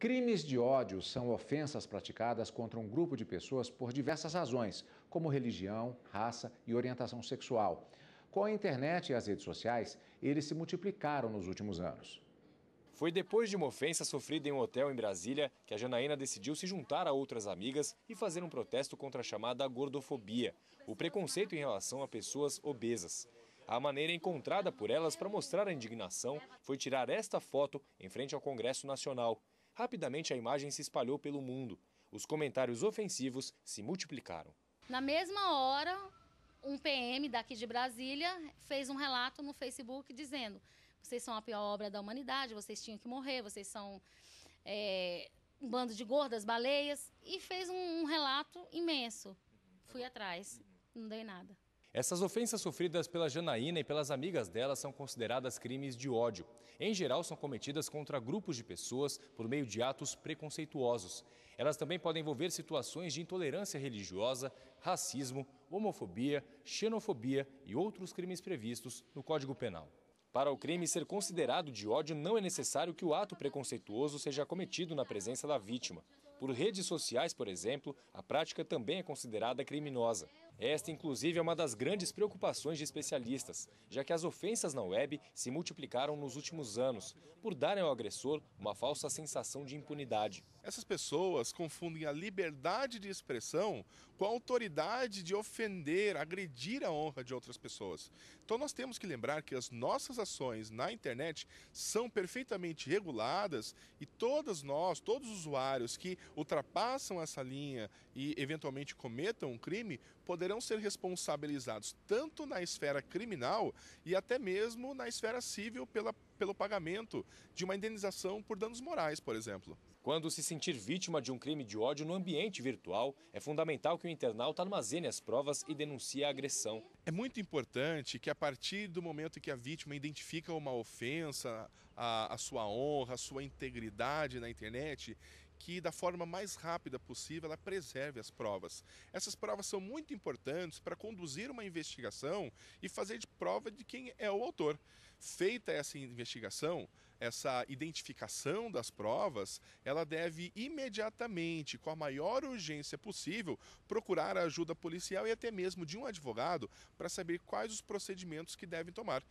Crimes de ódio são ofensas praticadas contra um grupo de pessoas por diversas razões, como religião, raça e orientação sexual. Com a internet e as redes sociais, eles se multiplicaram nos últimos anos. Foi depois de uma ofensa sofrida em um hotel em Brasília que a Janaína decidiu se juntar a outras amigas e fazer um protesto contra a chamada gordofobia, o preconceito em relação a pessoas obesas. A maneira encontrada por elas para mostrar a indignação foi tirar esta foto em frente ao Congresso Nacional. Rapidamente a imagem se espalhou pelo mundo. Os comentários ofensivos se multiplicaram. Na mesma hora, um PM daqui de Brasília fez um relato no Facebook dizendo: vocês são a pior obra da humanidade, vocês tinham que morrer, vocês são é, um bando de gordas, baleias. E fez um, um relato imenso. Fui atrás, não dei nada. Essas ofensas sofridas pela Janaína e pelas amigas dela são consideradas crimes de ódio. Em geral, são cometidas contra grupos de pessoas por meio de atos preconceituosos. Elas também podem envolver situações de intolerância religiosa, racismo, homofobia, xenofobia e outros crimes previstos no Código Penal. Para o crime ser considerado de ódio, não é necessário que o ato preconceituoso seja cometido na presença da vítima. Por redes sociais, por exemplo, a prática também é considerada criminosa. Esta, inclusive, é uma das grandes preocupações de especialistas, já que as ofensas na web se multiplicaram nos últimos anos, por darem ao agressor uma falsa sensação de impunidade. Essas pessoas confundem a liberdade de expressão com a autoridade de ofender, agredir a honra de outras pessoas. Então, nós temos que lembrar que as nossas ações na internet são perfeitamente reguladas e todas nós, todos os usuários que ultrapassam essa linha e eventualmente cometam um crime, poderão poderão ser responsabilizados tanto na esfera criminal e até mesmo na esfera civil pela pelo pagamento de uma indenização por danos morais, por exemplo. Quando se sentir vítima de um crime de ódio no ambiente virtual, é fundamental que o internauta armazene as provas e denuncie a agressão. É muito importante que, a partir do momento que a vítima identifica uma ofensa, à sua honra, à sua integridade na internet, que da forma mais rápida possível ela preserve as provas. Essas provas são muito importantes para conduzir uma investigação e fazer de prova de quem é o autor. Feita essa investigação, essa identificação das provas, ela deve imediatamente, com a maior urgência possível, procurar a ajuda policial e até mesmo de um advogado para saber quais os procedimentos que devem tomar.